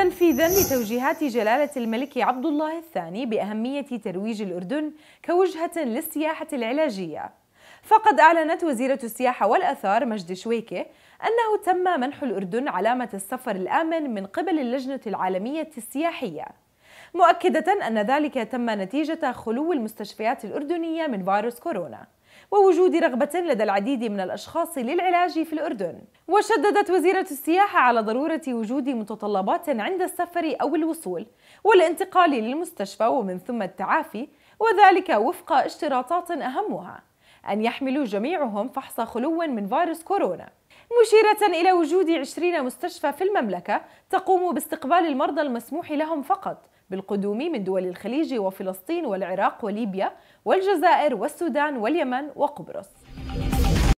تنفيذا لتوجيهات جلالة الملك عبد الله الثاني بأهمية ترويج الأردن كوجهة للسياحة العلاجية فقد أعلنت وزيرة السياحة والأثار مجد شويكة أنه تم منح الأردن علامة السفر الآمن من قبل اللجنة العالمية السياحية مؤكدة أن ذلك تم نتيجة خلو المستشفيات الأردنية من فيروس كورونا ووجود رغبة لدى العديد من الأشخاص للعلاج في الأردن وشددت وزيرة السياحة على ضرورة وجود متطلبات عند السفر أو الوصول والانتقال للمستشفى ومن ثم التعافي وذلك وفق اشتراطات أهمها أن يحملوا جميعهم فحص خلو من فيروس كورونا مشيرة إلى وجود 20 مستشفى في المملكة تقوم باستقبال المرضى المسموح لهم فقط بالقدوم من دول الخليج وفلسطين والعراق وليبيا والجزائر والسودان واليمن وقبرص